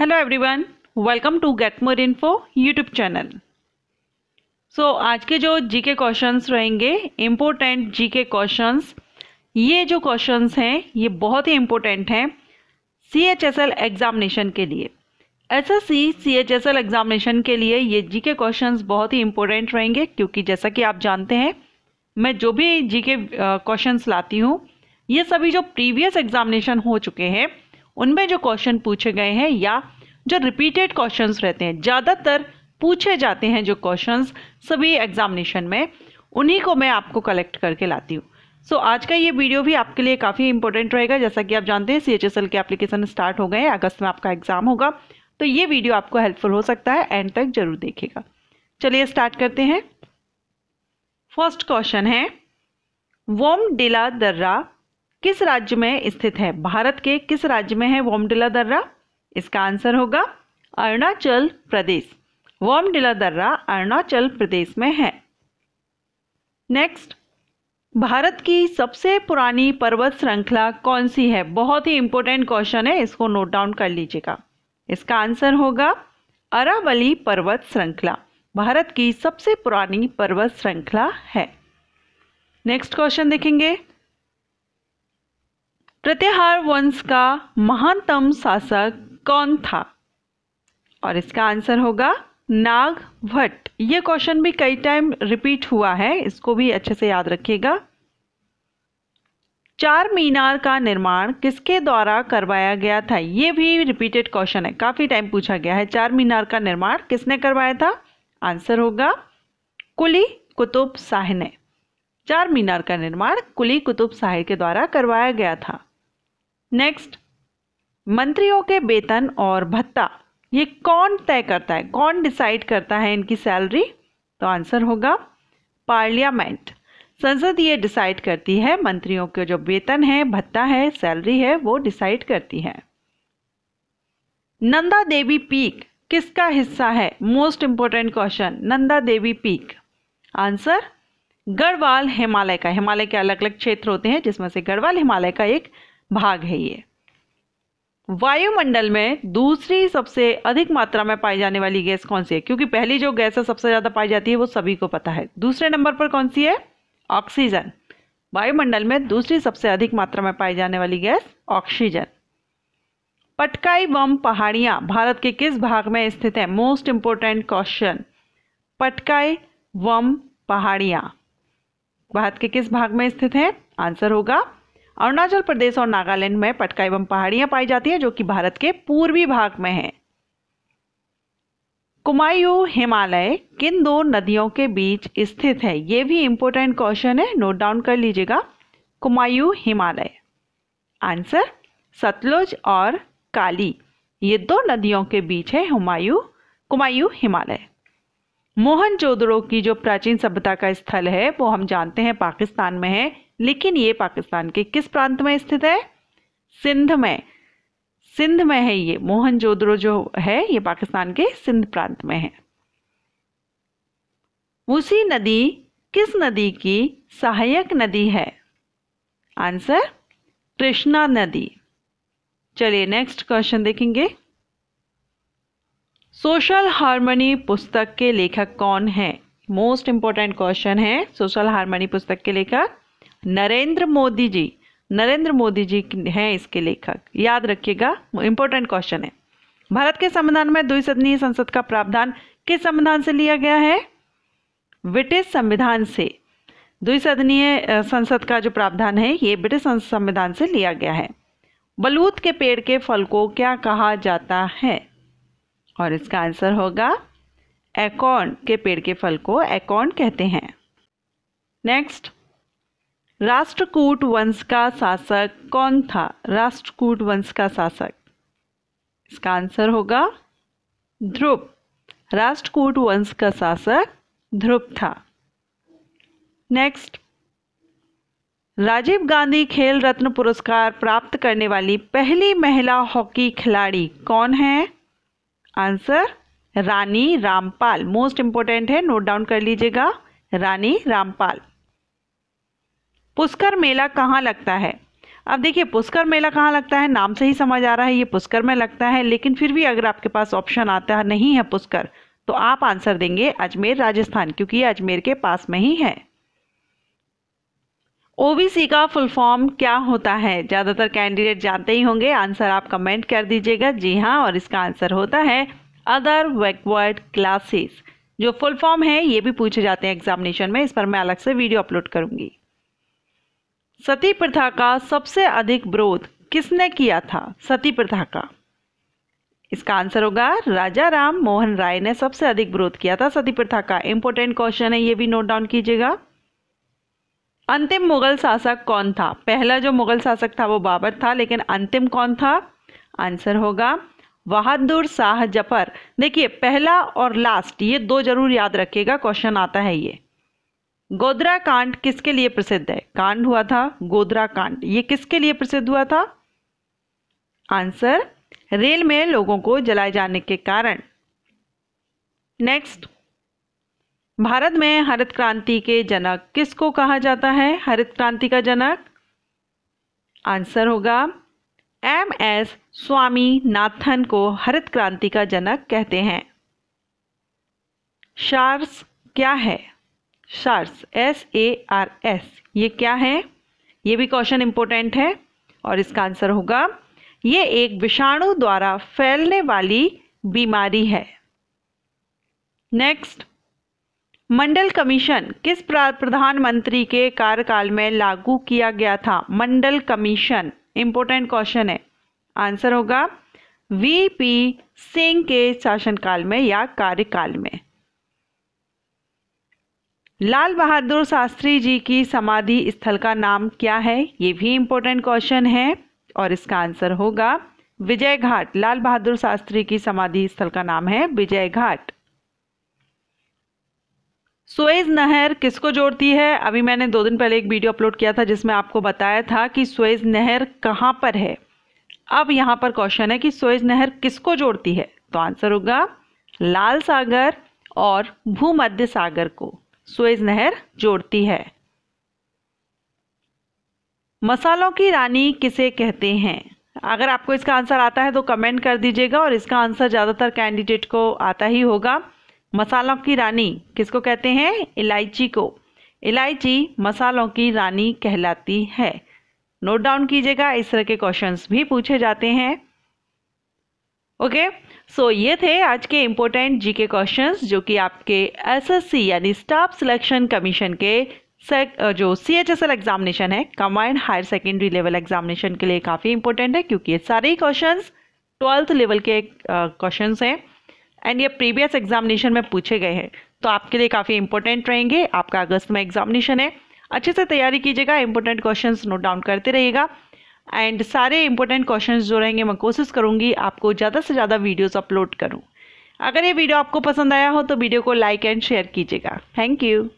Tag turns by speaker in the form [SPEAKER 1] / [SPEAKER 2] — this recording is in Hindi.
[SPEAKER 1] hello everyone welcome to get more info YouTube channel so आज के जो जीके क्वेश्चंस रहेंगे इम्पोर्टेंट जीके क्वेश्चंस ये जो क्वेश्चंस हैं ये बहुत ही इम्पोर्टेंट हैं C H S L examination के लिए SSC CHSL C C H S L examination के लिए ये जीके क्वेश्चंस बहुत ही इम्पोर्टेंट रहेंगे क्योंकि जैसा कि आप जानते हैं मैं जो भी के क्वेश्चंस लाती हूँ ये सभी जो प्रीवियस एग्ज़ामिनेशन हो चुके हैं उनमें जो क्वेश्चन पूछे गए हैं या जो रिपीटेड क्वेश्चंस रहते हैं ज़्यादातर पूछे जाते हैं जो क्वेश्चंस सभी एग्जामिनेशन में उन्हीं को मैं आपको कलेक्ट करके लाती हूँ सो so, आज का ये वीडियो भी आपके लिए काफ़ी इंपॉर्टेंट रहेगा जैसा कि आप जानते हैं सी एच एस एल के एप्लीकेशन स्टार्ट हो गए हैं अगस्त में आपका एग्ज़ाम होगा तो ये वीडियो आपको हेल्पफुल हो सकता है एंड तक जरूर देखेगा चलिए स्टार्ट करते हैं फर्स्ट क्वेश्चन है वोम डिला दर्रा किस राज्य में स्थित है भारत के किस राज्य में है वोमडिला दर्रा इसका आंसर होगा अरुणाचल प्रदेश वोमडिला दर्रा अरुणाचल प्रदेश में है नेक्स्ट भारत की सबसे पुरानी पर्वत श्रृंखला कौन सी है बहुत ही इंपॉर्टेंट क्वेश्चन है इसको नोट डाउन कर लीजिएगा इसका आंसर होगा अरावली पर्वत श्रृंखला भारत की सबसे पुरानी पर्वत श्रृंखला है नेक्स्ट क्वेश्चन देखेंगे प्रत्याहार वंश का महानतम शासक कौन था और इसका आंसर होगा नाग भट्ट ये क्वेश्चन भी कई टाइम रिपीट हुआ है इसको भी अच्छे से याद रखिएगा चार मीनार का निर्माण किसके द्वारा करवाया गया था ये भी रिपीटेड क्वेश्चन है काफ़ी टाइम पूछा गया है चार मीनार का निर्माण किसने करवाया था आंसर होगा कुली कुतुब शाह ने चार मीनार का निर्माण कुली कुतुब शाह के द्वारा करवाया गया था नेक्स्ट मंत्रियों के वेतन और भत्ता ये कौन तय करता है कौन डिसाइड करता है इनकी सैलरी तो आंसर होगा पार्लियामेंट संसद ये डिसाइड करती है मंत्रियों के जो वेतन है भत्ता है सैलरी है वो डिसाइड करती है नंदा देवी पीक किसका हिस्सा है most important question Nanda Devi peak answer Garhwal Himalaya का हिमालय के अलग अलग क्षेत्र होते हैं जिसमें से गढ़वाल हिमालय का एक भाग है ये वायुमंडल में दूसरी सबसे अधिक मात्रा में पाई जाने वाली गैस कौन सी है क्योंकि पहली जो गैस है सबसे ज़्यादा पाई जाती है वो सभी को पता है दूसरे नंबर पर कौन सी है ऑक्सीजन वायुमंडल में दूसरी सबसे अधिक मात्रा में पाई जाने वाली गैस ऑक्सीजन पटकाई बम पहाड़ियां भारत के किस भाग में स्थित है मोस्ट इंपोर्टेंट क्वेश्चन पटकाई वम पहाड़ियां भारत के किस भाग में स्थित है आंसर होगा अरुणाचल प्रदेश और नागालैंड में पटका एवं पहाड़ियां पाई जाती हैं जो कि भारत के पूर्वी भाग में है कुमायूं हिमालय किन दो नदियों के बीच स्थित है ये भी इंपॉर्टेंट क्वेश्चन है नोट डाउन कर लीजिएगा कुमायू हिमालय आंसर सतलुज और काली ये दो नदियों के बीच है हुमायूं कुमायूं हिमालय मोहन की जो प्राचीन सभ्यता का स्थल है वो हम जानते हैं पाकिस्तान में है लेकिन ये पाकिस्तान के किस प्रांत में स्थित है सिंध में सिंध में है ये मोहन जो है ये पाकिस्तान के सिंध प्रांत में है उसी नदी किस नदी की सहायक नदी है आंसर कृष्णा नदी चलिए नेक्स्ट क्वेश्चन देखेंगे सोशल हारमोनी पुस्तक के लेखक कौन है मोस्ट इम्पोर्टेंट क्वेश्चन है सोशल हारमोनी पुस्तक के लेखक नरेंद्र मोदी जी नरेंद्र मोदी जी हैं इसके लेखक याद रखिएगा इम्पोर्टेंट क्वेश्चन है भारत के संविधान में द्विसदनीय संसद का प्रावधान किस संविधान से लिया गया है ब्रिटिश संविधान से द्विसदनीय संसद का जो प्रावधान है ये ब्रिटिश संविधान से लिया गया है बलूत के पेड़ के फल को क्या कहा जाता है और इसका आंसर होगा एकॉन के पेड़ के फल को एकॉन कहते हैं नेक्स्ट राष्ट्रकूट वंश का शासक कौन था राष्ट्रकूट वंश का शासक इसका आंसर होगा ध्रुव राष्ट्रकूट वंश का शासक ध्रुव था नेक्स्ट राजीव गांधी खेल रत्न पुरस्कार प्राप्त करने वाली पहली महिला हॉकी खिलाड़ी कौन है answer Rani Rampal most important है नोट डाउन कर लीजिएगा रानी रामपाल पुष्कर मेला कहाँ लगता है अब देखिए पुष्कर मेला कहाँ लगता है नाम से ही समझ आ रहा है ये पुष्कर में लगता है लेकिन फिर भी अगर आपके पास ऑप्शन आता नहीं है पुष्कर तो आप आंसर देंगे अजमेर राजस्थान क्योंकि ये अजमेर के पास में ही है ओबीसी का फुल फॉर्म क्या होता है ज़्यादातर कैंडिडेट जानते ही होंगे आंसर आप कमेंट कर दीजिएगा जी हाँ और इसका आंसर होता है अदर वैकवर्ड क्लासेस जो फुल फॉर्म है ये भी पूछे जाते हैं एग्जामिनेशन में इस पर मैं अलग से वीडियो अपलोड करूँगी सती प्रथा का सबसे अधिक विरोध किसने किया था सती प्रथा का इसका आंसर होगा राजा राम मोहन राय ने सबसे अधिक विरोध किया था सती प्रथा का इंपॉर्टेंट क्वेश्चन है ये भी नोट डाउन कीजिएगा अंतिम मुगल शासक कौन था पहला जो मुगल शासक था वो बाबर था लेकिन अंतिम कौन था आंसर होगा बहादुर शाह जफर देखिए पहला और लास्ट ये दो जरूर याद रखिएगा क्वेश्चन आता है ये गोदरा कांड किसके लिए प्रसिद्ध है कांड हुआ था गोदरा कांड ये किसके लिए प्रसिद्ध हुआ था आंसर रेल में लोगों को जलाए जाने के कारण नेक्स्ट भारत में हरित क्रांति के जनक किसको कहा जाता है हरित क्रांति का जनक आंसर होगा एम एस स्वामी नाथन को हरित क्रांति का जनक कहते हैं शार्स क्या है SARS S A R S ये क्या है ये भी क्वेश्चन इंपॉर्टेंट है और इसका आंसर होगा ये एक विषाणु द्वारा फैलने वाली बीमारी है नेक्स्ट मंडल कमीशन किस प्रधानमंत्री के कार्यकाल में लागू किया गया था मंडल कमीशन इंपॉर्टेंट क्वेश्चन है आंसर होगा वी पी सिंह के शासनकाल में या कार्यकाल में लाल बहादुर शास्त्री जी की समाधि स्थल का नाम क्या है ये भी इंपॉर्टेंट क्वेश्चन है और इसका आंसर होगा विजय घाट लाल बहादुर शास्त्री की समाधि स्थल का नाम है विजय घाट स्वेज नहर किसको जोड़ती है अभी मैंने दो दिन पहले एक वीडियो अपलोड किया था जिसमें आपको बताया था कि स्वेज नहर कहाँ पर है अब यहाँ पर क्वेश्चन है कि स्वेज नहर किसको जोड़ती है तो आंसर होगा लाल सागर और भूमध्य सागर को स्वेज नहर जोड़ती है मसालों की रानी किसे कहते हैं अगर आपको इसका आंसर आता है तो कमेंट कर दीजिएगा और इसका आंसर ज़्यादातर कैंडिडेट को आता ही होगा मसालों की रानी किसको कहते हैं इलायची को इलायची मसालों की रानी कहलाती है नोट डाउन कीजिएगा इस तरह के क्वेश्चंस भी पूछे जाते हैं ओके सो ये थे आज के इम्पोर्टेंट जीके क्वेश्चंस जो कि आपके एसएससी यानी स्टाफ सिलेक्शन कमीशन के जो C H S L examination है combined higher secondary level examination के लिए काफ़ी इंपॉर्टेंट है क्योंकि ये सारे क्वेश्चन ट्वेल्थ लेवल के क्वेश्चन हैं एंड ये प्रीवियस एग्जामिनेशन में पूछे गए हैं तो आपके लिए काफ़ी इंपॉर्टेंट रहेंगे आपका अगस्त में एग्जामिनेशन है अच्छे से तैयारी कीजिएगा इंपॉर्टेंट क्वेश्चंस नोट डाउन करते रहिएगा एंड सारे इंपॉर्टेंट क्वेश्चंस जो रहेंगे मैं कोशिश करूँगी आपको ज़्यादा से ज़्यादा वीडियोज़ अपलोड करूँ अगर ये वीडियो आपको पसंद आया हो तो वीडियो को लाइक एंड शेयर कीजिएगा थैंक यू